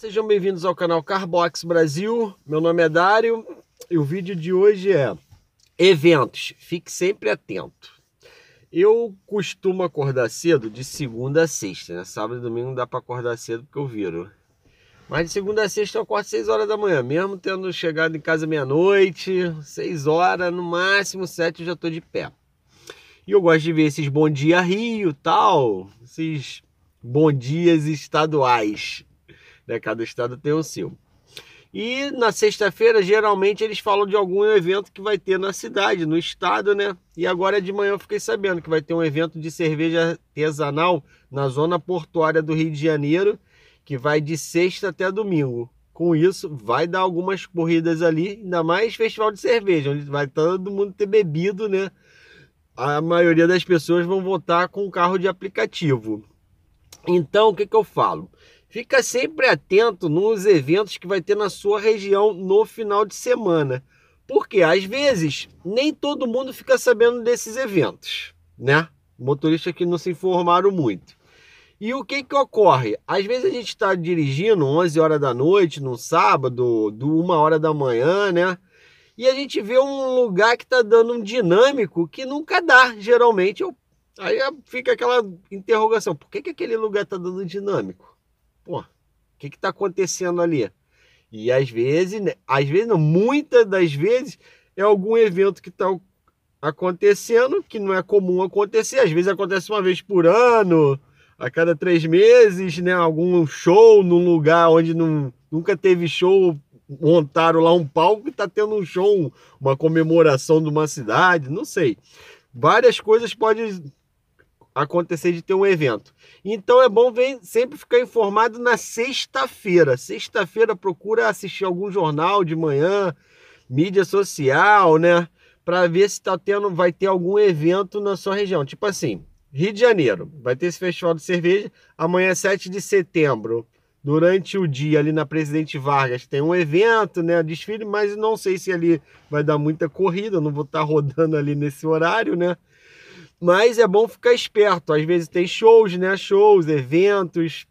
Sejam bem-vindos ao canal Carbox Brasil. Meu nome é Dário e o vídeo de hoje é eventos. Fique sempre atento. Eu costumo acordar cedo de segunda a sexta, né? Sábado e domingo não dá para acordar cedo porque eu viro. Mas de segunda a sexta eu acordo 6 horas da manhã, mesmo tendo chegado em casa meia-noite, 6 horas, no máximo 7 eu já tô de pé. E eu gosto de ver esses Bom Dia Rio, tal, esses Bom Dias estaduais né? Cada estado tem o seu. E na sexta-feira, geralmente, eles falam de algum evento que vai ter na cidade, no estado, né? E agora de manhã eu fiquei sabendo que vai ter um evento de cerveja artesanal na zona portuária do Rio de Janeiro, que vai de sexta até domingo. Com isso, vai dar algumas corridas ali, ainda mais festival de cerveja, onde vai todo mundo ter bebido, né? A maioria das pessoas vão voltar com o carro de aplicativo. Então, o que, que eu falo? Fica sempre atento nos eventos que vai ter na sua região no final de semana. Porque às vezes nem todo mundo fica sabendo desses eventos, né? Motoristas que não se informaram muito. E o que que ocorre? Às vezes a gente está dirigindo 11 horas da noite, num sábado, do 1 hora da manhã, né? E a gente vê um lugar que está dando um dinâmico que nunca dá, geralmente. Eu... Aí fica aquela interrogação, por que, que aquele lugar está dando dinâmico? pô, o que que tá acontecendo ali? E às vezes, né? às vezes não, muitas das vezes é algum evento que tá acontecendo, que não é comum acontecer, às vezes acontece uma vez por ano, a cada três meses, né? Algum show num lugar onde não, nunca teve show, montaram lá um palco e tá tendo um show, uma comemoração de uma cidade, não sei. Várias coisas podem acontecer de ter um evento. Então é bom ver, sempre ficar informado na sexta-feira. Sexta-feira procura assistir algum jornal de manhã, mídia social, né? Para ver se tá tendo, vai ter algum evento na sua região. Tipo assim, Rio de Janeiro, vai ter esse festival de cerveja amanhã 7 de setembro. Durante o dia ali na Presidente Vargas tem um evento, né, desfile, mas não sei se ali vai dar muita corrida, não vou estar tá rodando ali nesse horário, né? Mas é bom ficar esperto. Às vezes tem shows, né? Shows, eventos.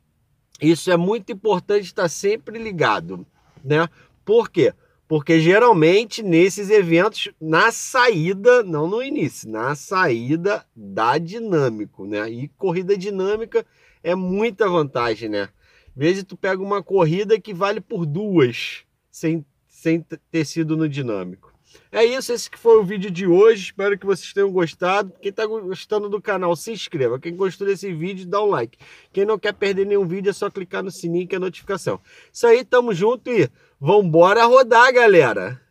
Isso é muito importante estar sempre ligado, né? Por quê? Porque geralmente nesses eventos, na saída, não no início, na saída dá dinâmico, né? E corrida dinâmica é muita vantagem, né? Às vezes tu pega uma corrida que vale por duas sem, sem ter sido no dinâmico. É isso, esse que foi o vídeo de hoje. Espero que vocês tenham gostado. Quem está gostando do canal, se inscreva. Quem gostou desse vídeo, dá um like. Quem não quer perder nenhum vídeo, é só clicar no sininho que é notificação. Isso aí, tamo junto e vambora rodar, galera!